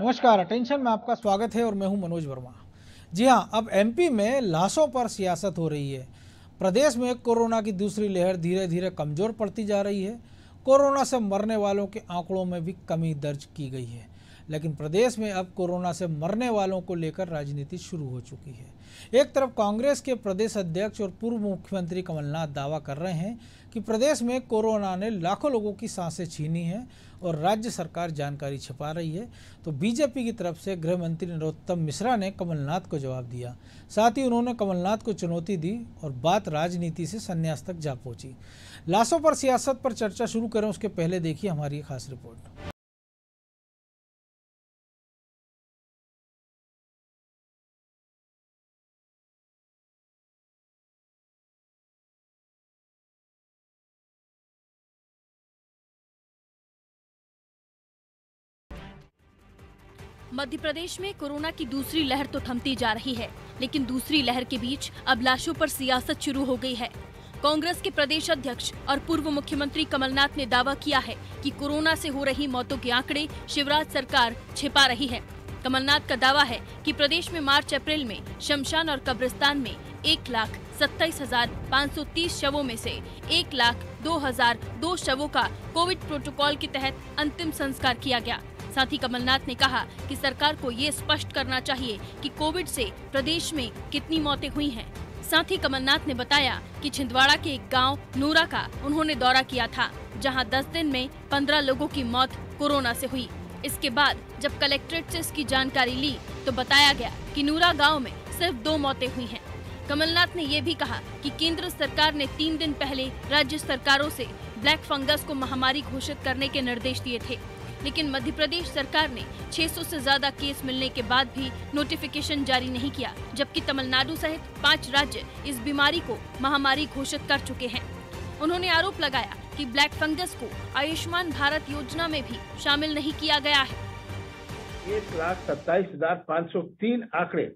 नमस्कार अटेंशन में आपका स्वागत है और मैं हूं मनोज वर्मा जी हां अब एमपी में लाशों पर सियासत हो रही है प्रदेश में कोरोना की दूसरी लहर धीरे धीरे कमज़ोर पड़ती जा रही है कोरोना से मरने वालों के आंकड़ों में भी कमी दर्ज की गई है लेकिन प्रदेश में अब कोरोना से मरने वालों को लेकर राजनीति शुरू हो चुकी है एक तरफ कांग्रेस के प्रदेश अध्यक्ष और पूर्व मुख्यमंत्री कमलनाथ दावा कर रहे हैं कि प्रदेश में कोरोना ने लाखों लोगों की सांसें छीनी हैं और राज्य सरकार जानकारी छिपा रही है तो बीजेपी की तरफ से गृह मंत्री नरोत्तम मिश्रा ने कमलनाथ को जवाब दिया साथ ही उन्होंने कमलनाथ को चुनौती दी और बात राजनीति से संन्यास तक जा पहुंची लाशों पर सियासत पर चर्चा शुरू करें उसके पहले देखिए हमारी खास रिपोर्ट मध्य प्रदेश में कोरोना की दूसरी लहर तो थमती जा रही है लेकिन दूसरी लहर के बीच अब लाशों पर सियासत शुरू हो गई है कांग्रेस के प्रदेश अध्यक्ष और पूर्व मुख्यमंत्री कमलनाथ ने दावा किया है कि कोरोना से हो रही मौतों के आंकड़े शिवराज सरकार छिपा रही है कमलनाथ का दावा है कि प्रदेश में मार्च अप्रैल में शमशान और कब्रिस्तान में एक लाख सत्ताईस हजार पाँच सौ तीस शवों में से एक लाख दो हजार दो शवों का कोविड प्रोटोकॉल के तहत अंतिम संस्कार किया गया साथ ही कमलनाथ ने कहा कि सरकार को ये स्पष्ट करना चाहिए कि कोविड से प्रदेश में कितनी मौतें हुई हैं। साथ ही कमलनाथ ने बताया कि छिंदवाड़ा के एक गांव नूरा का उन्होंने दौरा किया था जहां 10 दिन में 15 लोगों की मौत कोरोना से हुई इसके बाद जब कलेक्ट्रेट से इसकी जानकारी ली तो बताया गया की नूरा गाँव में सिर्फ दो मौतें हुई है कमलनाथ ने ये भी कहा कि केंद्र सरकार ने तीन दिन पहले राज्य सरकारों से ब्लैक फंगस को महामारी घोषित करने के निर्देश दिए थे लेकिन मध्य प्रदेश सरकार ने 600 से ज्यादा केस मिलने के बाद भी नोटिफिकेशन जारी नहीं किया जबकि तमिलनाडु सहित पाँच राज्य इस बीमारी को महामारी घोषित कर चुके हैं उन्होंने आरोप लगाया कि ब्लैक फंगस को आयुष्मान भारत योजना में भी शामिल नहीं किया गया है एक लाख सत्ताईस हजार पाँच सौ तीन आंकड़े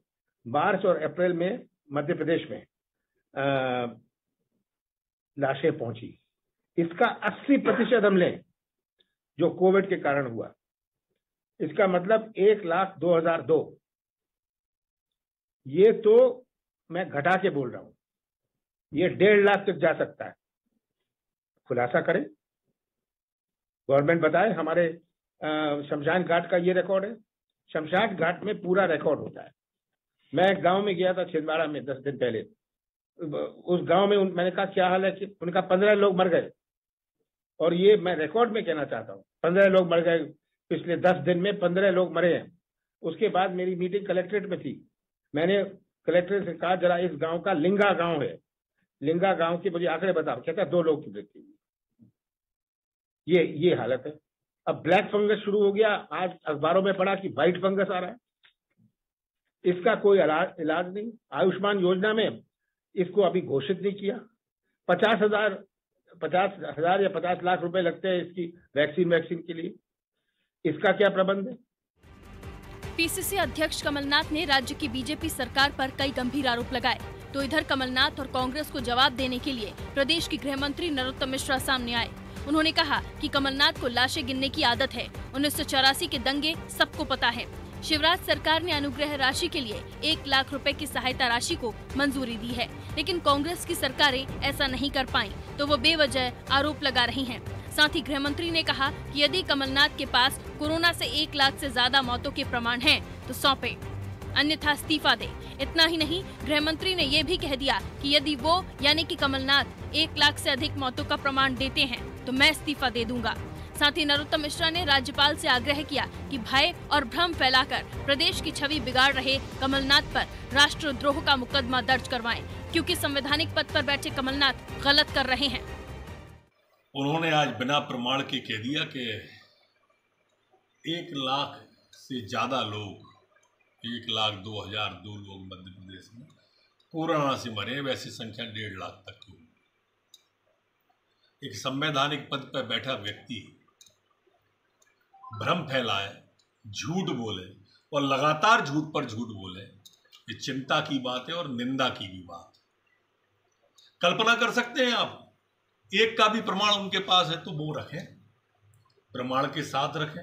मार्च और अप्रैल में मध्य प्रदेश में लाशें पहुंची इसका 80 प्रतिशत हम लें जो कोविड के कारण हुआ इसका मतलब एक लाख दो हजार दो ये तो मैं घटा के बोल रहा हूं ये डेढ़ लाख तक जा सकता है खुलासा करें गवर्नमेंट बताए हमारे शमशान घाट का ये रिकॉर्ड है शमशान घाट में पूरा रिकॉर्ड होता है मैं गांव में गया था छिंदवाड़ा में दस दिन पहले उस गांव में मैंने कहा क्या हाल है कि उनका पंद्रह लोग मर गए और ये मैं रिकॉर्ड में कहना चाहता हूँ पंद्रह लोग मर गए पिछले दस दिन में पंद्रह लोग मरे हैं उसके बाद मेरी मीटिंग कलेक्ट्रेट में थी मैंने कलेक्ट्रेट से कहा जरा इस गांव का लिंगा गांव है लिंगा गांव के मुझे आंकड़े बताओ कहता दो लोग की मृत्यु हुई ये ये हालत है अब ब्लैक फंगस शुरू हो गया आज अखबारों में पड़ा कि व्हाइट फंगस आ रहा है इसका कोई इलाज नहीं आयुष्मान योजना में इसको अभी घोषित नहीं किया पचास हजार पचास हजार या पचास लाख रुपए लगते हैं इसकी वैक्सीन वैक्सीन के लिए इसका क्या प्रबंध है पीसीसी अध्यक्ष कमलनाथ ने राज्य की बीजेपी सरकार पर कई गंभीर आरोप लगाए तो इधर कमलनाथ और कांग्रेस को जवाब देने के लिए प्रदेश की गृह मंत्री नरोत्तम मिश्रा सामने आए उन्होंने कहा कि कमलनाथ को लाशें गिनने की आदत है उन्नीस के दंगे सबको पता है शिवराज सरकार ने अनुग्रह राशि के लिए एक लाख रुपए की सहायता राशि को मंजूरी दी है लेकिन कांग्रेस की सरकारें ऐसा नहीं कर पाई तो वो बेवजह आरोप लगा रही हैं। साथ ही गृह मंत्री ने कहा कि यदि कमलनाथ के पास कोरोना से एक लाख से ज्यादा मौतों के प्रमाण हैं तो सौंपे अन्यथा इस्तीफा दे इतना ही नहीं गृह मंत्री ने ये भी कह दिया कि यदि वो यानी कि कमलनाथ एक लाख से अधिक मौतों का प्रमाण देते हैं तो मैं इस्तीफा दे दूंगा साथ ही नरोत्तम मिश्रा ने राज्यपाल से आग्रह किया कि भय और भ्रम फैलाकर प्रदेश की छवि बिगाड़ रहे कमलनाथ पर राष्ट्रद्रोह का मुकदमा दर्ज करवाएं क्योंकि संवैधानिक पद पर बैठे कमलनाथ गलत कर रहे हैं उन्होंने आज बिना प्रमाण के कह दिया कि एक लाख से ज़्यादा लोग एक लाख दो हजार दो लोग मध्य प्रदेश में कोरोना से मरे वैसी संख्या डेढ़ लाख तक की एक संवैधानिक पद पर बैठा व्यक्ति भ्रम फैलाए झूठ बोले और लगातार झूठ पर झूठ बोले ये चिंता की बात है और निंदा की भी बात कल्पना कर सकते हैं आप एक का भी प्रमाण उनके पास है तो वो रखें प्रमाण के साथ रखें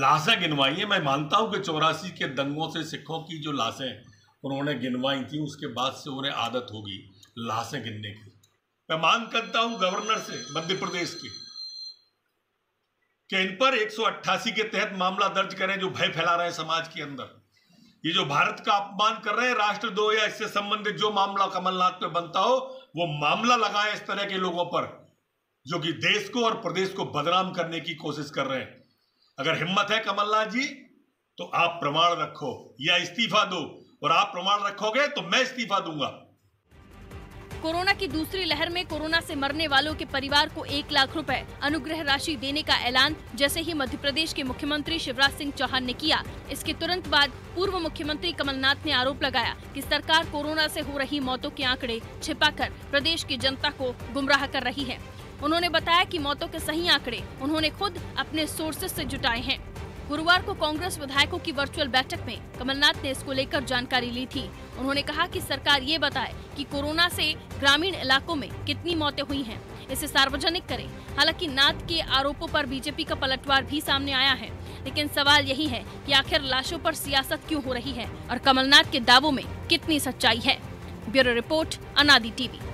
लाशें गिनवाइए मैं मानता हूं कि चौरासी के दंगों से सिखों की जो लाशें उन्होंने गिनवाई थी उसके बाद से उन्हें आदत होगी लाशें गिनने की मैं मांग करता हूं गवर्नर से मध्य प्रदेश की कि इन पर एक के तहत मामला दर्ज करें जो भय फैला रहे हैं समाज के अंदर ये जो भारत का अपमान कर रहे हैं राष्ट्र दो या इससे संबंधित जो मामला कमलनाथ पे बनता हो वो मामला लगाए इस तरह के लोगों पर जो कि देश को और प्रदेश को बदनाम करने की कोशिश कर रहे हैं अगर हिम्मत है कमलनाथ जी तो आप प्रमाण रखो या इस्तीफा दो और आप प्रमाण रखोगे तो मैं इस्तीफा दूंगा कोरोना की दूसरी लहर में कोरोना से मरने वालों के परिवार को एक लाख रुपए अनुग्रह राशि देने का ऐलान जैसे ही मध्य प्रदेश के मुख्यमंत्री शिवराज सिंह चौहान ने किया इसके तुरंत बाद पूर्व मुख्यमंत्री कमलनाथ ने आरोप लगाया कि सरकार कोरोना से हो रही मौतों के आंकड़े छिपाकर प्रदेश की जनता को गुमराह कर रही है उन्होंने बताया की मौतों के सही आंकड़े उन्होंने खुद अपने सोर्सेज ऐसी जुटाए हैं गुरुवार को कांग्रेस विधायकों की वर्चुअल बैठक में कमलनाथ ने इसको लेकर जानकारी ली थी उन्होंने कहा कि सरकार ये बताए कि कोरोना से ग्रामीण इलाकों में कितनी मौतें हुई हैं इसे सार्वजनिक करें हालांकि नाथ के आरोपों पर बीजेपी का पलटवार भी सामने आया है लेकिन सवाल यही है की आखिर लाशों आरोप सियासत क्यों हो रही है और कमलनाथ के दावों में कितनी सच्चाई है ब्यूरो रिपोर्ट अनादि टीवी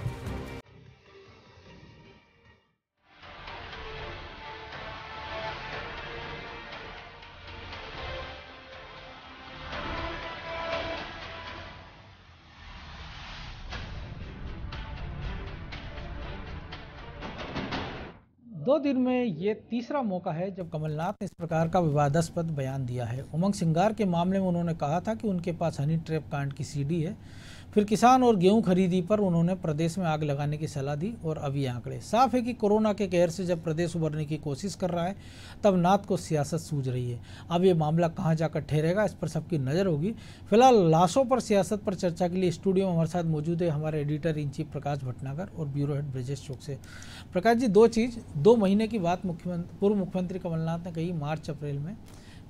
दिन में ये तीसरा मौका है जब कमलनाथ ने इस प्रकार का विवादास्पद बयान दिया है उमंग सिंगार के मामले में उन्होंने कहा था कि उनके पास हनी ट्रैप कांड की सीडी है फिर किसान और गेहूं खरीदी पर उन्होंने प्रदेश में आग लगाने की सलाह दी और अभी आंकड़े साफ है कि कोरोना के कहर से जब प्रदेश उभरने की कोशिश कर रहा है तब नाथ को सियासत सूझ रही है अब ये मामला कहाँ जाकर ठहरेगा इस पर सबकी नज़र होगी फिलहाल लाशों पर सियासत पर चर्चा के लिए स्टूडियो में हमारे साथ मौजूद है हमारे editor in chief Prakash Bhatnagar और ब्यूरो हेड ब्रजेश चौक से प्रकाश जी दो चीज़ दो महीने की बात मुख्यमंत्री पूर्व मुख्यमंत्री कमलनाथ ने कही मार्च अप्रैल में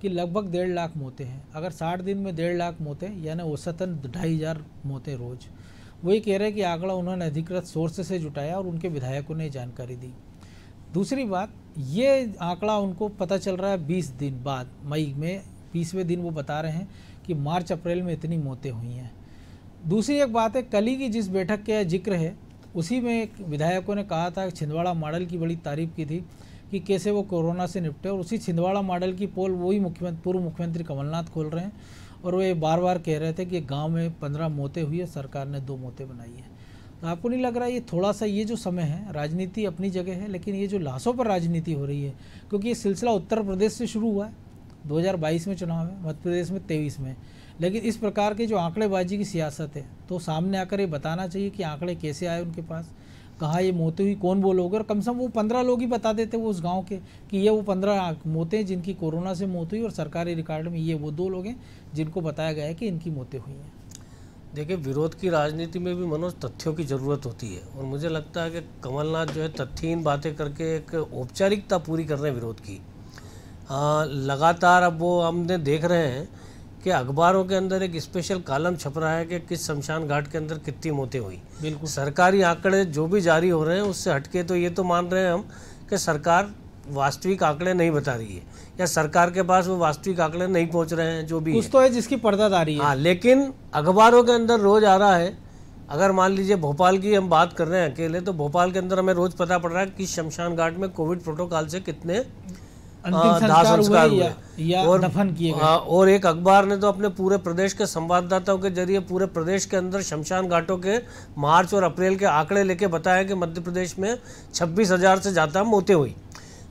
कि लगभग डेढ़ लाख मौतें हैं अगर साठ दिन में डेढ़ लाख मौतें यानी औसतन ढाई हज़ार मौतें रोज़ वही कह रहे हैं कि आंकड़ा उन्होंने अधिकृत सोर्स से जुटाया और उनके विधायकों ने जानकारी दी दूसरी बात ये आंकड़ा उनको पता चल रहा है बीस दिन बाद मई में बीसवें दिन वो बता रहे हैं कि मार्च अप्रैल में इतनी मौतें हुई हैं दूसरी एक बात है कली की जिस बैठक का जिक्र है उसी में एक विधायकों ने कहा था छिंदवाड़ा मॉडल की बड़ी तारीफ की थी कि कैसे वो कोरोना से निपटे और उसी छिंदवाड़ा मॉडल की पोल वही मुख्यमंत्री पूर्व मुख्यमंत्री कमलनाथ खोल रहे हैं और वे बार बार कह रहे थे कि गांव में पंद्रह मौतें हुई है सरकार ने दो मौतें बनाई है तो आपको नहीं लग रहा ये थोड़ा सा ये जो समय है राजनीति अपनी जगह है लेकिन ये जो लाशों पर राजनीति हो रही है क्योंकि ये सिलसिला उत्तर प्रदेश से शुरू हुआ है दो में चुनाव है मध्य प्रदेश में तेईस में लेकिन इस प्रकार के जो आंकड़ेबाजी की सियासत है तो सामने आकर ये बताना चाहिए कि आंकड़े कैसे आए उनके पास कहा ये मोते हुई कौन बोलोगे और कम से कम वो पंद्रह लोग ही बता देते वो उस गांव के कि ये वो पंद्रह मोते हैं जिनकी कोरोना से मौत हुई और सरकारी रिकॉर्ड में ये वो दो लोग हैं जिनको बताया गया है कि इनकी मौतें हुई हैं देखिए विरोध की राजनीति में भी मनोज तथ्यों की ज़रूरत होती है और मुझे लगता है कि कमलनाथ जो है तथ्यहीन बातें करके एक औपचारिकता पूरी कर रहे हैं विरोध की आ, हाँ, लगातार अब वो हमने देख रहे हैं कि अखबारों के अंदर एक स्पेशल कालम छप रहा है कि किस शमशान घाट के अंदर कितनी मौतें हुई बिल्कुल सरकारी आंकड़े जो भी जारी हो रहे हैं उससे हटके तो ये तो मान रहे हैं हम कि सरकार वास्तविक आंकड़े नहीं बता रही है या सरकार के पास वो वास्तविक आंकड़े नहीं पहुंच रहे हैं जो भी उस है। तो है जिसकी पर्दादारी है हाँ लेकिन अखबारों के अंदर रोज आ रहा है अगर मान लीजिए भोपाल की हम बात कर रहे हैं अकेले तो भोपाल के अंदर हमें रोज पता पड़ रहा है कि शमशान घाट में कोविड प्रोटोकॉल से कितने हाँ, संस्कार हुए या और, दफन किए गए हाँ, और एक अखबार ने तो अपने पूरे प्रदेश के संवाददाताओं के जरिए पूरे प्रदेश के अंदर शमशान घाटों के मार्च और अप्रैल के आंकड़े लेके बताया कि मध्य प्रदेश में छब्बीस हज़ार से ज़्यादा मौतें हुई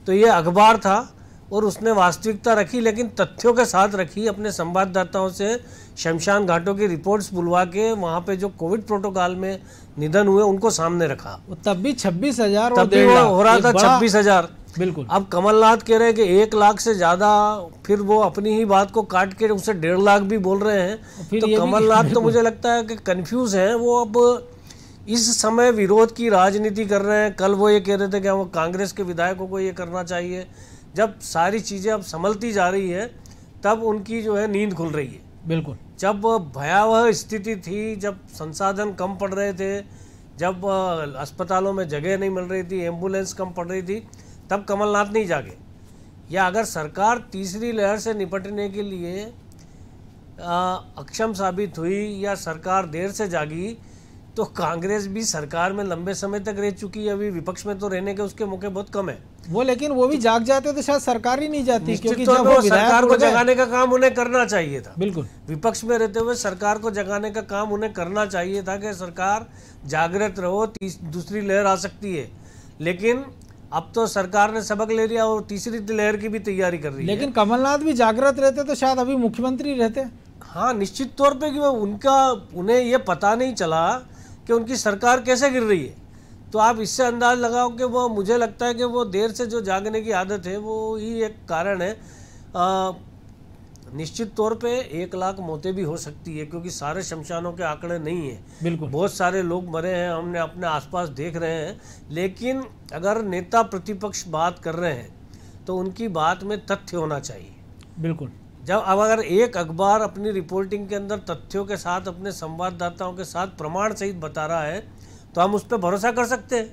तो ये अखबार था और उसने वास्तविकता रखी लेकिन तथ्यों के साथ रखी अपने संवाददाताओं से शमशान घाटों की रिपोर्ट्स बुलवा के वहाँ पे जो कोविड प्रोटोकॉल में निधन हुए उनको सामने रखा तब भी छब्बीस हजार तब भी हो रहा था छब्बीस हजार बिल्कुल अब कमलनाथ कह रहे हैं कि एक लाख से ज़्यादा फिर वो अपनी ही बात को काट के उसे डेढ़ लाख भी बोल रहे हैं तो कमलनाथ तो मुझे लगता है कि कन्फ्यूज़ हैं वो अब इस समय विरोध की राजनीति कर रहे हैं कल वो ये कह रहे थे कि वो कांग्रेस के विधायकों को ये करना चाहिए जब सारी चीज़ें अब संभलती जा रही है तब उनकी जो है नींद खुल रही है बिल्कुल जब भयावह स्थिति थी जब संसाधन कम पड़ रहे थे जब अस्पतालों में जगह नहीं मिल रही थी एम्बुलेंस कम पड़ रही थी तब कमलनाथ नहीं जागे या अगर सरकार तीसरी लहर से निपटने के लिए आ, अक्षम साबित हुई या सरकार देर से जागी तो कांग्रेस भी सरकार में लंबे समय तक रह चुकी है अभी विपक्ष में तो रहने के उसके मौके बहुत कम है वो लेकिन वो भी जाग जाते तो शायद सरकार ही नहीं जाती क्योंकि जब वो सरकार को जगाने का काम उन्हें करना चाहिए था बिल्कुल विपक्ष में रहते हुए सरकार को जगाने का काम उन्हें करना चाहिए था कि सरकार जागृत रहो दूसरी लहर आ सकती है लेकिन अब तो सरकार ने सबक ले लिया और तीसरी लहर की भी तैयारी कर रही है लेकिन कमलनाथ भी जागृत रहते तो शायद अभी मुख्यमंत्री रहते हाँ निश्चित तौर पे कि उनका उन्हें ये पता नहीं चला कि उनकी सरकार कैसे गिर रही है तो आप इससे अंदाज लगाओ कि वो मुझे लगता है कि वो देर से जो जागने की आदत है वो ही एक कारण है आ, निश्चित तौर पे एक लाख मौतें भी हो सकती है क्योंकि सारे शमशानों के आंकड़े नहीं है बिल्कुल बहुत सारे लोग मरे हैं हमने अपने आसपास देख रहे हैं लेकिन अगर नेता प्रतिपक्ष बात कर रहे हैं तो उनकी बात में तथ्य होना चाहिए बिल्कुल जब अब अगर एक अखबार अपनी रिपोर्टिंग के अंदर तथ्यों के साथ अपने संवाददाताओं के साथ प्रमाण सहित बता रहा है तो हम उस पर भरोसा कर सकते हैं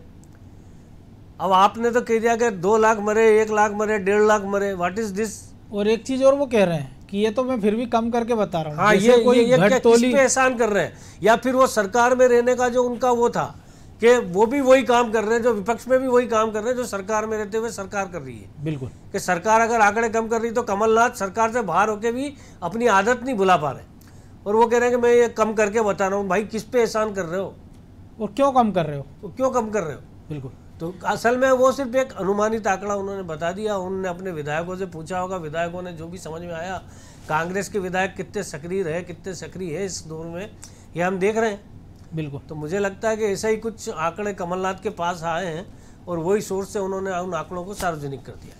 अब आपने तो कह दिया कि दो लाख मरे एक लाख मरे डेढ़ लाख मरे व्हाट इज दिस और एक चीज़ और वो कह रहे हैं कि ये तो मैं फिर भी कम करके बता रहा हूँ हाँ, ये कोई ये, ये तोली एहसान कर रहे हैं या फिर वो सरकार में रहने का जो उनका वो था कि वो भी वही काम कर रहे हैं जो विपक्ष में भी वही काम कर रहे हैं जो सरकार में रहते हुए सरकार कर रही है बिल्कुल कि सरकार अगर आंकड़े कम कर रही तो कमलनाथ सरकार से बाहर होकर भी अपनी आदत नहीं भुला पा रहे और वो कह रहे हैं कि मैं ये कम करके बता रहा हूँ भाई किस पे एहसान कर रहे हो और क्यों कम कर रहे हो क्यों कम कर रहे हो बिल्कुल तो असल में वो सिर्फ एक अनुमानित आंकड़ा उन्होंने बता दिया उन्होंने अपने विधायकों से पूछा होगा विधायकों ने जो भी समझ में आया कांग्रेस के विधायक कितने सक्रिय रहे कितने सक्रिय है इस दौर में ये हम देख रहे हैं बिल्कुल तो मुझे लगता है कि ऐसा ही कुछ आंकड़े कमलनाथ के पास आए हैं और वही सोर्स से उन्होंने उन आंकड़ों को सार्वजनिक कर दिया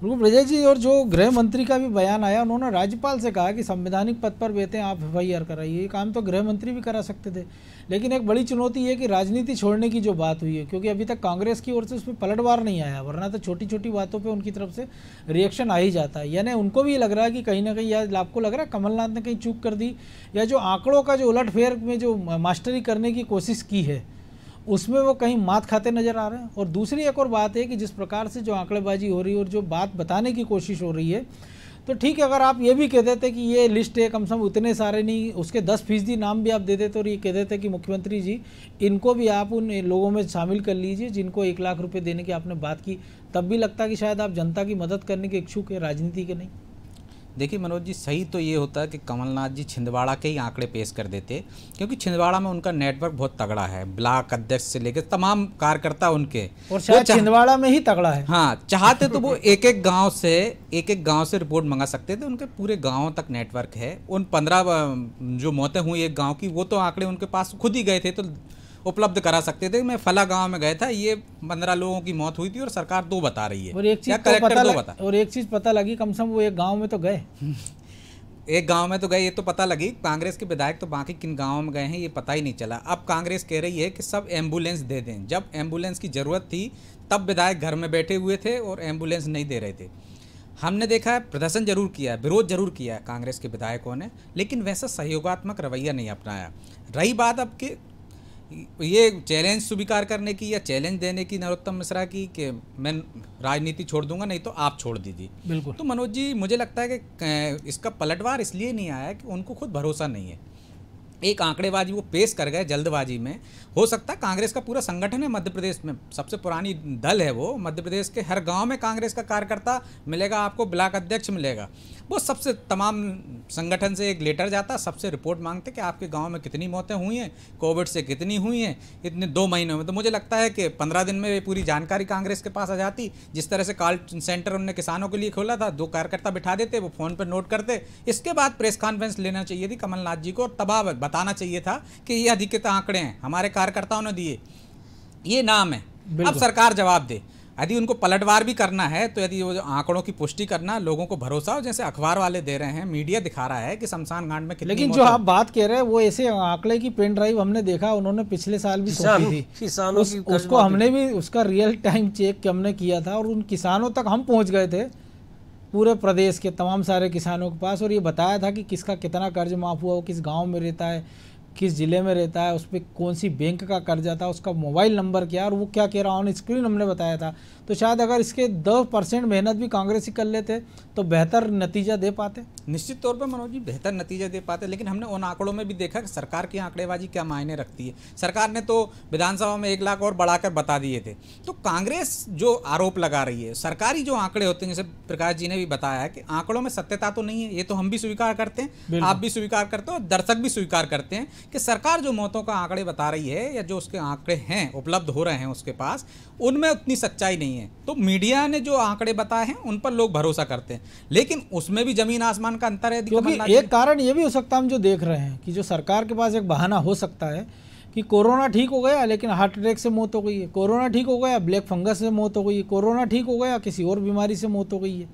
बिल्कुल ब्रजय जी और जो गृह मंत्री का भी बयान आया उन्होंने राज्यपाल से कहा कि संवैधानिक पद पर बैठे आप एफ आई आर कराइए ये काम तो गृह मंत्री भी करा सकते थे लेकिन एक बड़ी चुनौती है कि राजनीति छोड़ने की जो बात हुई है क्योंकि अभी तक कांग्रेस की ओर से उसमें पलटवार नहीं आया वरना तो छोटी छोटी बातों पे उनकी तरफ से रिएक्शन आ ही जाता है यानी उनको भी लग रहा है कि कहीं ना कहीं या आपको लग रहा है कमलनाथ ने कहीं चूक कर दी या जो आंकड़ों का जो उलट में जो मास्टरी करने की कोशिश की है उसमें वो कहीं मात खाते नज़र आ रहे हैं और दूसरी एक और बात है कि जिस प्रकार से जो आंकड़ेबाजी हो रही है और जो बात बताने की कोशिश हो रही है तो ठीक है अगर आप ये भी कह देते कि ये लिस्ट है कम से कम उतने सारे नहीं उसके दस फीसदी नाम भी आप दे देते और ये कह देते कि मुख्यमंत्री जी इनको भी आप उन लोगों में शामिल कर लीजिए जिनको एक लाख रुपये देने की आपने बात की तब भी लगता कि शायद आप जनता की मदद करने के इच्छुक है राजनीति के नहीं देखिए मनोज जी सही तो ये होता है कि कमलनाथ जी छिंदवाड़ा के ही आंकड़े पेश कर देते क्योंकि छिंदवाड़ा में उनका नेटवर्क बहुत तगड़ा है ब्लॉक अध्यक्ष से लेकर तमाम कार्यकर्ता उनके और शायद छिंदवाड़ा में ही तगड़ा है हाँ चाहते तो वो एक एक गाँव से एक एक गाँव से रिपोर्ट मंगा सकते थे उनके पूरे गाँव तक नेटवर्क है उन पंद्रह जो मौतें हुई एक गाँव की वो तो आंकड़े उनके पास खुद ही गए थे तो उपलब्ध करा सकते थे मैं फला गांव में गया था ये पंद्रह लोगों की मौत हुई थी और सरकार दो बता रही है और एक चीज तो पता, दो और एक चीज पता लगी कम से कम वो एक गाँव में तो गए एक गांव में तो गए ये तो पता लगी कांग्रेस के विधायक तो बाकी किन गांवों में गए हैं ये पता ही नहीं चला अब कांग्रेस कह रही है कि सब एम्बुलेंस दे दें जब एम्बुलेंस की ज़रूरत थी तब विधायक घर में बैठे हुए थे और एम्बुलेंस नहीं दे रहे थे हमने देखा है प्रदर्शन जरूर किया है विरोध जरूर किया है कांग्रेस के विधायकों ने लेकिन वैसा सहयोगात्मक रवैया नहीं अपनाया रही बात अब कि ये चैलेंज स्वीकार करने की या चैलेंज देने की नरोत्तम मिश्रा की कि मैं राजनीति छोड़ दूंगा नहीं तो आप छोड़ दीजिए बिल्कुल तो मनोज जी मुझे लगता है कि इसका पलटवार इसलिए नहीं आया कि उनको खुद भरोसा नहीं है एक आंकड़ेबाजी वो पेश कर गए जल्दबाजी में हो सकता है कांग्रेस का पूरा संगठन है मध्य प्रदेश में सबसे पुरानी दल है वो मध्य प्रदेश के हर गांव में कांग्रेस का कार्यकर्ता मिलेगा आपको ब्लॉक अध्यक्ष मिलेगा वो सबसे तमाम संगठन से एक लेटर जाता सबसे रिपोर्ट मांगते कि आपके गाँव में कितनी मौतें हुई हैं कोविड से कितनी हुई हैं इतने दो महीनों में तो मुझे लगता है कि पंद्रह दिन में पूरी जानकारी कांग्रेस के पास आ जाती जिस तरह से कॉल सेंटर उनने किसानों के लिए खोला था दो कार्यकर्ता बिठा देते वो फ़ोन पर नोट करते इसके बाद प्रेस कॉन्फ्रेंस लेना चाहिए थी कमलनाथ जी को और तबाह बताना चाहिए था कि ये अधिकृत आंकड़े हैं हमारे कार्यकर्ताओं ने दिए ये नाम है अब सरकार जवाब दे यदि उनको पलटवार भी करना है तो यदि वो जो आंकड़ों की पुष्टि करना लोगों को भरोसा हो जैसे अखबार वाले दे रहे हैं मीडिया दिखा रहा है कि शमशान घाट में कितनी लेकिन जो आप बात कह रहे हैं वो ऐसे आंकड़े की पेन ड्राइव हमने देखा उन्होंने पिछले साल भी सौंपी थी किसानों उस, की उसको हमने भी उसका रियल टाइम चेक हमने किया था और उन किसानों तक हम पहुँच गए थे पूरे प्रदेश के तमाम सारे किसानों के पास और ये बताया था कि किसका कितना कर्ज माफ़ हुआ वो किस गांव में रहता है किस ज़िले में रहता है उस पर कौन सी बैंक का कर्जा था उसका मोबाइल नंबर क्या और वो क्या कह रहा ऑन स्क्रीन हमने बताया था तो शायद अगर इसके दस परसेंट मेहनत भी कांग्रेस ही कर लेते तो बेहतर नतीजा दे पाते निश्चित तौर पर मनोज जी बेहतर नतीजा दे पाते लेकिन हमने उन आंकड़ों में भी देखा कि सरकार की आंकड़ेबाजी क्या मायने रखती है सरकार ने तो विधानसभा में एक लाख और बढ़ाकर बता दिए थे तो कांग्रेस जो आरोप लगा रही है सरकारी जो आंकड़े होते हैं जैसे प्रकाश जी ने भी बताया है कि आंकड़ों में सत्यता तो नहीं है ये तो हम भी स्वीकार करते हैं आप भी स्वीकार करते हो दर्शक भी स्वीकार करते हैं कि सरकार जो मौतों का आंकड़े बता रही है या जो उसके आंकड़े हैं उपलब्ध हो रहे हैं उसके पास उनमें उतनी सच्चाई नहीं है तो मीडिया ने जो आंकड़े बताए हैं उन पर लोग भरोसा करते हैं लेकिन उसमें भी जमीन आसमान का अंतर है क्योंकि एक कारण ये भी हो सकता है हम जो देख रहे हैं कि जो सरकार के पास एक बहाना हो सकता है कि कोरोना ठीक हो गया लेकिन हार्ट अटैक से मौत हो गई है कोरोना ठीक हो गया ब्लैक फंगस से मौत हो गई है कोरोना ठीक हो गया किसी और बीमारी से मौत हो गई है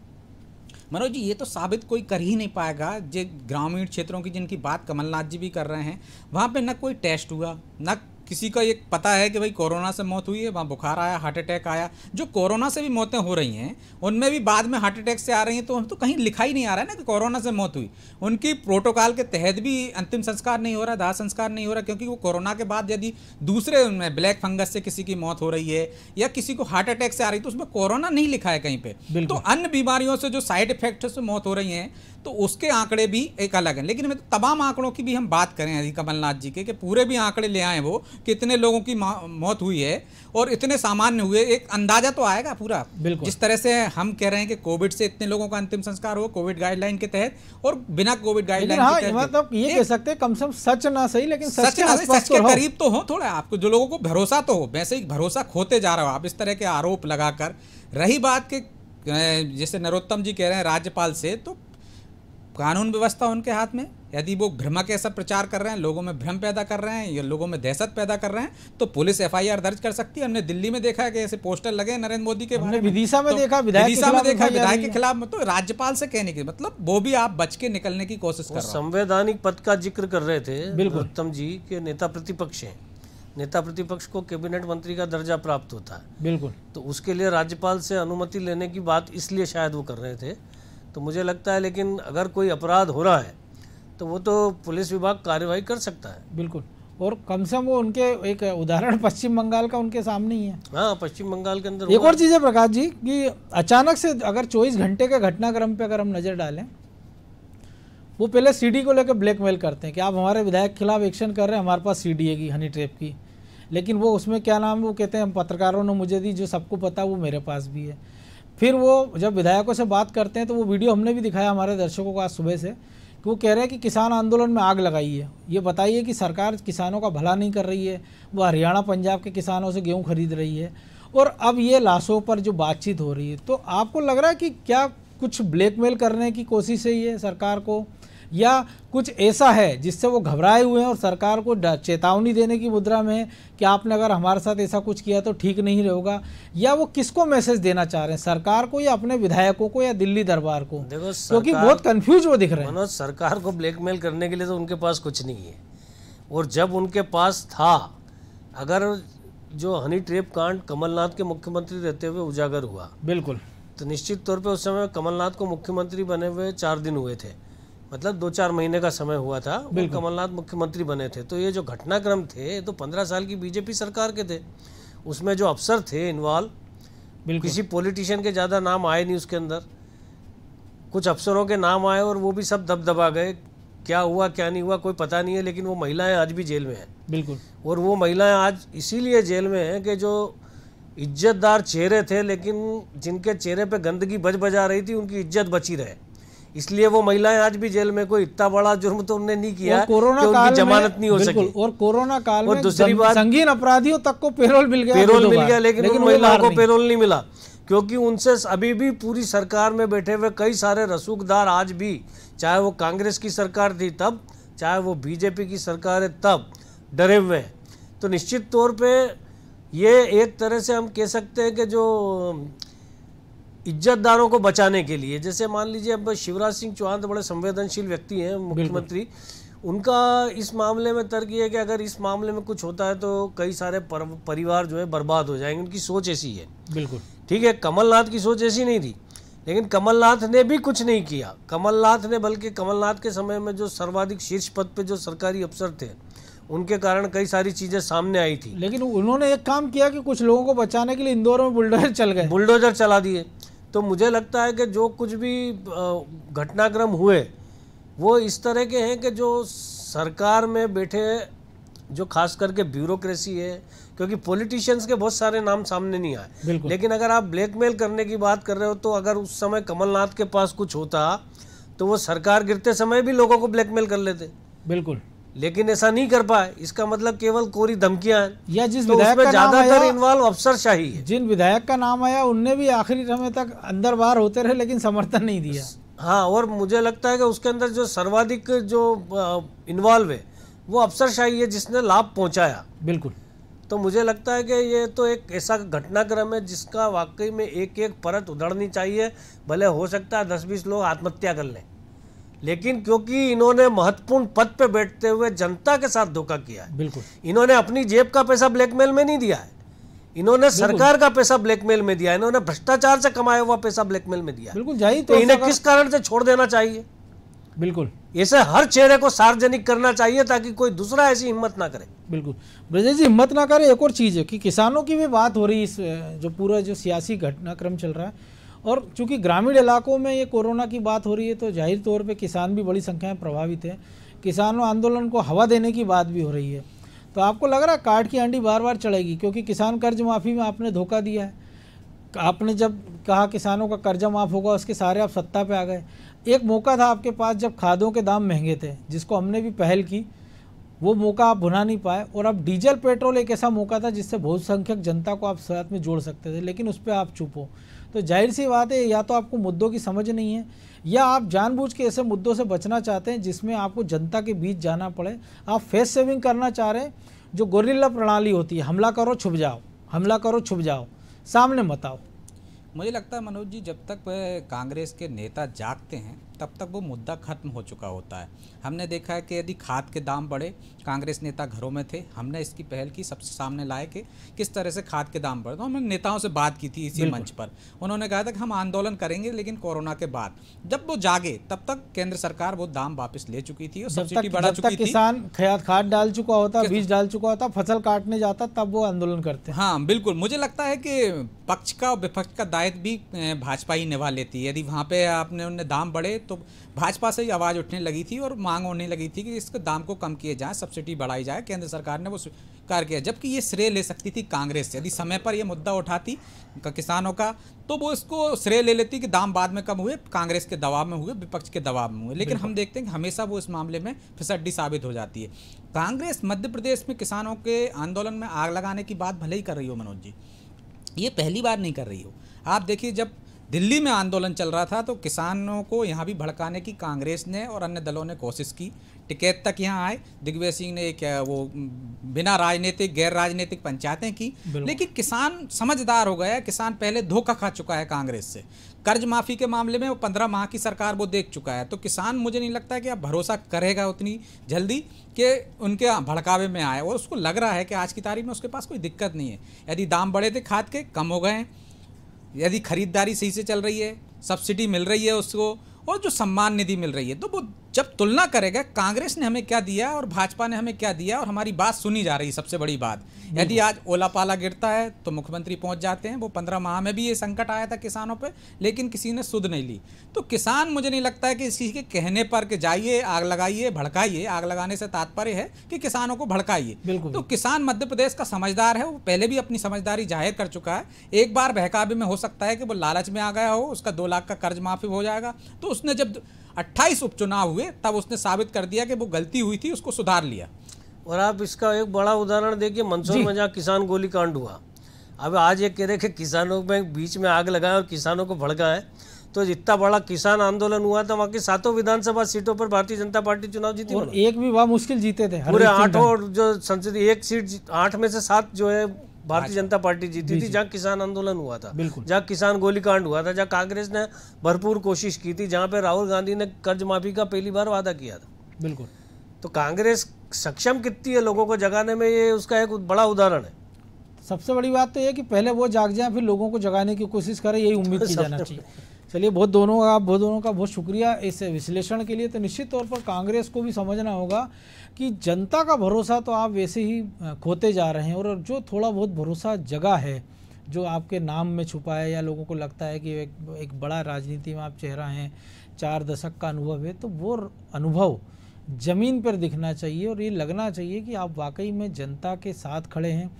मनोज जी ये तो साबित कोई कर ही नहीं पाएगा जो ग्रामीण क्षेत्रों की जिनकी बात कमलनाथ जी भी कर रहे हैं वहाँ पर ना कोई टेस्ट हुआ ना किसी का ये पता है कि भाई कोरोना से मौत हुई है वहाँ बुखार आया हार्ट अटैक आया जो कोरोना से भी मौतें हो रही हैं उनमें भी बाद में हार्ट अटैक से आ रही हैं तो हम तो कहीं लिखा ही नहीं आ रहा है ना कि कोरोना से मौत हुई उनकी प्रोटोकॉल के तहत भी अंतिम संस्कार नहीं हो रहा दाह संस्कार नहीं हो रहा क्योंकि वो कोरोना के बाद यदि दूसरे उनमें ब्लैक फंगस से किसी की मौत हो रही है या किसी को हार्ट अटैक से आ रही है तो उसमें कोरोना नहीं लिखा है कहीं पर तो अन्य बीमारियों से जो साइड इफेक्ट से मौत हो रही हैं तो उसके आंकड़े भी एक अलग हैं लेकिन हमें तो तमाम आंकड़ों की भी हम बात करें अभी कमलनाथ जी के कि पूरे भी आंकड़े ले आए वो कितने लोगों की मौत हुई है और इतने सामान्य हुए एक अंदाजा तो आएगा पूरा बिल्कुल जिस तरह से हम कह रहे हैं कि कोविड से इतने लोगों का अंतिम संस्कार हो कोविड गाइडलाइन के तहत और बिना कोविड गाइडलाइन हाँ, मतलब ये कह सकते हैं कम से कम सच ना सही लेकिन सच सच के तो करीब तो हो थोड़ा आपको जो लोगों को भरोसा तो हो वैसे ही भरोसा खोते जा रहे हो आप इस तरह के आरोप लगाकर रही बात के जैसे नरोत्तम जी कह रहे हैं राज्यपाल से तो कानून व्यवस्था उनके हाथ में यदि वो भ्रम के ऐसा प्रचार कर रहे हैं लोगों में भ्रम पैदा कर रहे हैं या लोगों में दहशत पैदा कर रहे हैं तो पुलिस एफआईआर दर्ज कर सकती है हमने दिल्ली में देखा है कि ऐसे पोस्टर लगे नरेंद्र मोदी के हमने विदिशा में तो देखा विदिशा में देखा विधायक के खिलाफ तो राज्यपाल से कहने की मतलब वो भी आप बच के निकलने की कोशिश कर संवैधानिक पद का जिक्र कर रहे थे गौतम जी के नेता प्रतिपक्ष है नेता प्रतिपक्ष को कैबिनेट मंत्री का दर्जा प्राप्त होता है बिल्कुल तो उसके लिए राज्यपाल से अनुमति लेने की बात इसलिए शायद वो कर रहे थे तो मुझे लगता है लेकिन अगर कोई अपराध हो रहा है तो वो तो पुलिस विभाग कार्रवाई कर सकता है बिल्कुल और कम से कम वो उनके एक उदाहरण पश्चिम बंगाल का उनके सामने ही है हाँ पश्चिम बंगाल के अंदर एक और चीज़ है प्रकाश जी कि अचानक से अगर 24 घंटे के घटनाक्रम पे अगर हम नज़र डालें वो पहले सीडी को लेकर ब्लैकमेल करते हैं कि आप हमारे विधायक के खिलाफ एक्शन कर रहे हैं हमारे पास सी है की हनी ट्रेप की लेकिन वो उसमें क्या नाम वो कहते हैं पत्रकारों ने मुझे दी जो सबको पता वो मेरे पास भी है फिर वो जब विधायकों से बात करते हैं तो वो वीडियो हमने भी दिखाया हमारे दर्शकों को आज सुबह से कि वो कह रहे हैं कि किसान आंदोलन में आग लगाई है ये बताइए कि सरकार किसानों का भला नहीं कर रही है वो हरियाणा पंजाब के किसानों से गेहूँ खरीद रही है और अब ये लाशों पर जो बातचीत हो रही है तो आपको लग रहा है कि क्या कुछ ब्लैकमेल करने की कोशिश है ये सरकार को या कुछ ऐसा है जिससे वो घबराए हुए हैं और सरकार को चेतावनी देने की मुद्रा में है कि आपने अगर हमारे साथ ऐसा कुछ किया तो ठीक नहीं रहेगा या वो किसको मैसेज देना चाह रहे हैं सरकार को या अपने विधायकों को या दिल्ली दरबार को देखो क्योंकि बहुत कन्फ्यूज वो दिख रहे हैं सरकार को ब्लैकमेल करने के लिए तो उनके पास कुछ नहीं है और जब उनके पास था अगर जो हनी ट्रेप कांड कमलनाथ के मुख्यमंत्री रहते हुए उजागर हुआ बिल्कुल तो निश्चित तौर पे उस समय कमलनाथ को मुख्यमंत्री बने हुए चार दिन हुए थे मतलब दो चार महीने का समय हुआ था कमलनाथ मुख्यमंत्री बने थे तो ये जो घटनाक्रम थे तो पंद्रह साल की बीजेपी सरकार के थे उसमें जो अफसर थे इन्वॉल्व किसी पॉलिटिशियन के ज़्यादा नाम आए नहीं उसके अंदर कुछ अफसरों के नाम आए और वो भी सब दब दबा गए क्या हुआ क्या नहीं हुआ कोई पता नहीं है लेकिन वो महिलाएं आज भी जेल में हैं बिल्कुल और वो महिलाएं आज इसीलिए जेल में हैं कि जो इज्जतदार चेहरे थे लेकिन जिनके चेहरे पे गंदगी बज बजा रही थी उनकी इज्जत बची रहे इसलिए वो महिलाएं आज भी जेल में कोई इतना बड़ा जुर्म तो उनने नहीं किया कोरोना काल जमानत नहीं हो सकी और कोरोना काल और दूसरी बात संगीन अपराधियों तक को पेरोल मिल गया पेरोल मिल गया लेकिन, लेकिन महिलाओं को पेरोल नहीं मिला क्योंकि उनसे अभी भी पूरी सरकार में बैठे हुए कई सारे रसूखदार आज भी चाहे वो कांग्रेस की सरकार थी तब चाहे वो बीजेपी की सरकार है तब डरे हुए हैं तो निश्चित तौर पे ये एक तरह से हम कह सकते हैं कि जो इज्जतदारों को बचाने के लिए जैसे मान लीजिए अब शिवराज सिंह चौहान तो बड़े संवेदनशील व्यक्ति हैं मुख्यमंत्री उनका इस मामले में तर्क ये है कि अगर इस मामले में कुछ होता है तो कई सारे पर, परिवार जो है बर्बाद हो जाएंगे उनकी सोच ऐसी है बिल्कुल ठीक है कमलनाथ की सोच ऐसी नहीं थी लेकिन कमलनाथ ने भी कुछ नहीं किया कमलनाथ ने बल्कि कमलनाथ के समय में जो सर्वाधिक शीर्ष पद पर जो सरकारी अफसर थे उनके कारण कई सारी चीजें सामने आई थी लेकिन उन्होंने एक काम किया कि कुछ लोगों को बचाने के लिए इंदौर में बुलडोजर चल गए बुलडोजर चला दिए तो मुझे लगता है कि जो कुछ भी घटनाक्रम हुए वो इस तरह के हैं कि जो सरकार में बैठे जो खास करके ब्यूरोक्रेसी है क्योंकि पॉलिटिशियंस के बहुत सारे नाम सामने नहीं आए लेकिन अगर आप ब्लैकमेल करने की बात कर रहे हो तो अगर उस समय कमलनाथ के पास कुछ होता तो वो सरकार गिरते समय भी लोगों को ब्लैकमेल कर लेते बिल्कुल लेकिन ऐसा नहीं कर पाए इसका मतलब केवल कोरी धमकियां या जिस तो विधायक का ज्यादातर इन्वॉल्व अफसर शाही है जिन विधायक का नाम आया उनने भी आखिरी समय तक अंदर बाहर होते रहे लेकिन समर्थन नहीं दिया हाँ और मुझे लगता है कि उसके अंदर जो सर्वाधिक जो इन्वॉल्व है वो शाही है जिसने लाभ पहुंचाया बिल्कुल तो मुझे लगता है कि ये तो एक ऐसा घटनाक्रम है जिसका वाकई में एक एक परत उधड़नी चाहिए भले हो सकता है दस बीस लोग आत्महत्या कर लें लेकिन क्योंकि इन्होंने महत्वपूर्ण पद पर बैठते हुए जनता के साथ धोखा किया है बिल्कुल इन्होंने अपनी जेब का पैसा ब्लैकमेल में नहीं दिया है इन्होंने सरकार का पैसा ब्लैकमेल में दिया इन्होंने भ्रष्टाचार से कमाया हुआ पैसा ब्लैकमेल में दिया बिल्कुल तो, तो इन्हें किस कारण से छोड़ देना चाहिए बिल्कुल ऐसे हर चेहरे को सार्वजनिक करना चाहिए ताकि कोई दूसरा ऐसी हिम्मत ना करे बिल्कुल ब्रजेश जी हिम्मत ना करे एक और चीज़ है कि किसानों की भी बात हो रही है इस जो पूरा जो सियासी घटनाक्रम चल रहा है और चूँकि ग्रामीण इलाकों में ये कोरोना की बात हो रही है तो जाहिर तौर पर किसान भी बड़ी संख्या में प्रभावित हैं किसानों आंदोलन को हवा देने की बात भी हो रही है तो आपको लग रहा है कार्ड की हंडी बार बार चढ़ेगी क्योंकि किसान कर्ज माफ़ी में आपने धोखा दिया है आपने जब कहा किसानों का कर्जा माफ़ होगा उसके सारे आप सत्ता पे आ गए एक मौका था आपके पास जब खादों के दाम महंगे थे जिसको हमने भी पहल की वो मौका आप भुना नहीं पाए और अब डीजल पेट्रोल एक ऐसा मौका था जिससे बहुसंख्यक जनता को आप साथ में जोड़ सकते थे लेकिन उस पर आप चुप हो तो जाहिर सी बात है या तो आपको मुद्दों की समझ नहीं है या आप जानबूझ के ऐसे मुद्दों से बचना चाहते हैं जिसमें आपको जनता के बीच जाना पड़े आप फेस सेविंग करना चाह रहे हैं जो गोरिल्ला प्रणाली होती है हमला करो छुप जाओ हमला करो छुप जाओ सामने मत आओ मुझे लगता है मनोज जी जब तक कांग्रेस के नेता जागते हैं तब तक वो मुद्दा खत्म हो चुका होता है हमने देखा है कि यदि खाद के दाम बढ़े कांग्रेस नेता घरों में थे हमने इसकी पहल की सबसे सामने लाए कि किस तरह से खाद के दाम बढ़े तो हमने नेताओं से बात की थी इसी मंच पर उन्होंने कहा था कि हम आंदोलन करेंगे लेकिन कोरोना के बाद जब वो जागे तब तक केंद्र सरकार वो दाम वापस ले चुकी थी और सब्सिडी बढ़ा चुकी थी किसान खाद डाल चुका होता बीज डाल चुका होता फसल काटने जाता तब वो आंदोलन करते हाँ बिल्कुल मुझे लगता है कि पक्ष का और विपक्ष का दायित्व भी भाजपा ही निभा लेती है यदि वहाँ पे आपने उन्हें दाम बढ़े तो भाजपा से ही आवाज़ उठने लगी थी और मांग होने लगी थी कि इसके दाम को कम किए जाए सब्सिडी बढ़ाई जाए केंद्र सरकार ने वो स्वीकार किया जबकि ये श्रेय ले सकती थी कांग्रेस से यदि समय पर यह मुद्दा उठाती किसानों का तो वो इसको श्रेय ले लेती कि दाम बाद में कम हुए कांग्रेस के दबाव में हुए विपक्ष के दबाव में हुए लेकिन हम देखते हैं कि हमेशा वो इस मामले में फिसड्डी साबित हो जाती है कांग्रेस मध्य प्रदेश में किसानों के आंदोलन में आग लगाने की बात भले ही कर रही हो मनोज जी ये पहली बार नहीं कर रही हो आप देखिए जब दिल्ली में आंदोलन चल रहा था तो किसानों को यहाँ भी भड़काने की कांग्रेस ने और अन्य दलों ने कोशिश की टिकैत तक यहाँ आए दिग्विजय सिंह ने एक वो बिना राजनीतिक गैर राजनीतिक पंचायतें की लेकिन किसान समझदार हो गया किसान पहले धोखा खा चुका है कांग्रेस से कर्ज माफ़ी के मामले में वो पंद्रह माह की सरकार वो देख चुका है तो किसान मुझे नहीं लगता कि अब भरोसा करेगा उतनी जल्दी कि उनके भड़कावे में आए और उसको लग रहा है कि आज की तारीख में उसके पास कोई दिक्कत नहीं है यदि दाम बढ़े थे खाद के कम हो गए हैं यदि खरीददारी सही से चल रही है सब्सिडी मिल रही है उसको और जो सम्मान निधि मिल रही है तो वो जब तुलना करेगा कांग्रेस ने हमें क्या दिया और भाजपा ने हमें क्या दिया और हमारी बात सुनी जा रही है सबसे बड़ी बात यदि आज ओला पाला गिरता है तो मुख्यमंत्री पहुंच जाते हैं वो पंद्रह माह में भी ये संकट आया था किसानों पे लेकिन किसी ने सुध नहीं ली तो किसान मुझे नहीं लगता है कि इसी के कहने पर कि जाइए आग लगाइए भड़काइए आग लगाने से तात्पर्य है कि किसानों को भड़काइए तो किसान मध्य प्रदेश का समझदार है वो पहले भी अपनी समझदारी जाहिर कर चुका है एक बार बहकावे में हो सकता है कि वो लालच में आ गया हो उसका दो लाख का कर्ज माफी हो जाएगा तो उसने जब 28 उपचुनाव हुए तब उसने साबित कर दिया कि वो गलती हुई थी उसको सुधार लिया और आप इसका एक बड़ा उदाहरण देखिए मंसूर में जहाँ किसान गोली कांड हुआ अब आज ये कह रहे कि किसानों में बीच में आग लगाए और किसानों को भड़काए तो जितना बड़ा किसान आंदोलन हुआ था वहाँ की सातों विधानसभा सीटों पर भारतीय जनता पार्टी चुनाव जीती और एक भी वहाँ मुश्किल जीते थे पूरे आठों जो संसदीय एक सीट आठ में से सात जो है भारतीय जनता पार्टी जीती थी जहाँ किसान आंदोलन हुआ था जहाँ किसान गोलीकांड हुआ था जहाँ कांग्रेस ने भरपूर कोशिश की थी जहाँ पे राहुल गांधी ने कर्ज माफी का पहली बार वादा किया था बिल्कुल तो कांग्रेस सक्षम कितनी है लोगों को जगाने में ये उसका एक बड़ा उदाहरण है सबसे बड़ी बात तो ये कि पहले वो जाग जाए फिर लोगों को जगाने की कोशिश करे यही उम्मीद की जाना चाहिए चलिए बहुत दोनों का बहुत दोनों का बहुत शुक्रिया इस विश्लेषण के लिए तो निश्चित तौर पर कांग्रेस को भी समझना होगा कि जनता का भरोसा तो आप वैसे ही खोते जा रहे हैं और जो थोड़ा बहुत भरोसा जगह है जो आपके नाम में छुपा है या लोगों को लगता है कि एक एक बड़ा राजनीति में आप चेहरा हैं चार दशक का अनुभव है तो वो अनुभव ज़मीन पर दिखना चाहिए और ये लगना चाहिए कि आप वाकई में जनता के साथ खड़े हैं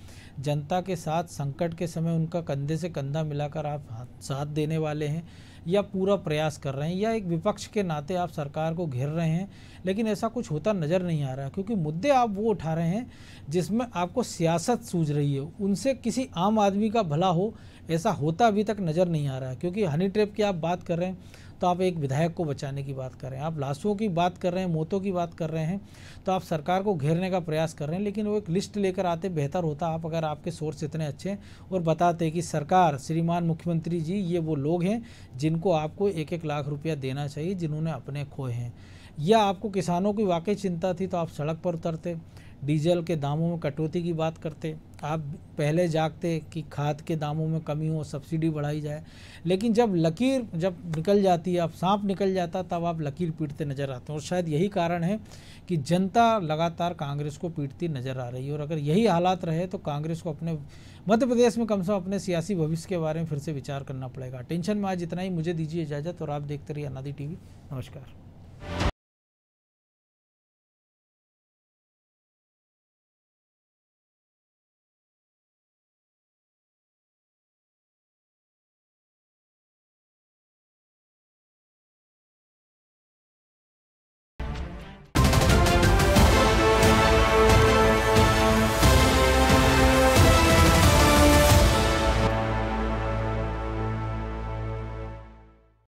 जनता के साथ संकट के समय उनका कंधे से कंधा मिलाकर आप साथ देने वाले हैं या पूरा प्रयास कर रहे हैं या एक विपक्ष के नाते आप सरकार को घेर रहे हैं लेकिन ऐसा कुछ होता नज़र नहीं आ रहा क्योंकि मुद्दे आप वो उठा रहे हैं जिसमें आपको सियासत सूझ रही है उनसे किसी आम आदमी का भला हो ऐसा होता अभी तक नज़र नहीं आ रहा है क्योंकि हनी ट्रैप की आप बात कर रहे हैं तो आप एक विधायक को बचाने की बात कर रहे हैं आप लाशों की बात कर रहे हैं मौतों की बात कर रहे हैं तो आप सरकार को घेरने का प्रयास कर रहे हैं लेकिन वो एक लिस्ट लेकर आते बेहतर होता आप अगर आपके सोर्स इतने अच्छे हैं और बताते कि सरकार श्रीमान मुख्यमंत्री जी ये वो लोग हैं जिनको आपको एक एक लाख रुपया देना चाहिए जिन्होंने अपने खोए हैं या आपको किसानों की वाकई चिंता थी तो आप सड़क पर उतरते डीजल के दामों में कटौती की बात करते आप पहले जागते कि खाद के दामों में कमी हो सब्सिडी बढ़ाई जाए लेकिन जब लकीर जब निकल जाती है अब सांप निकल जाता तब आप लकीर पीटते नज़र आते हैं और शायद यही कारण है कि जनता लगातार कांग्रेस को पीटती नज़र आ रही है और अगर यही हालात रहे तो कांग्रेस को अपने मध्य प्रदेश में कम से कम अपने सियासी भविष्य के बारे में फिर से विचार करना पड़ेगा टेंशन में आज इतना ही मुझे दीजिए इजाज़त और आप देखते रहिए अनादी टी नमस्कार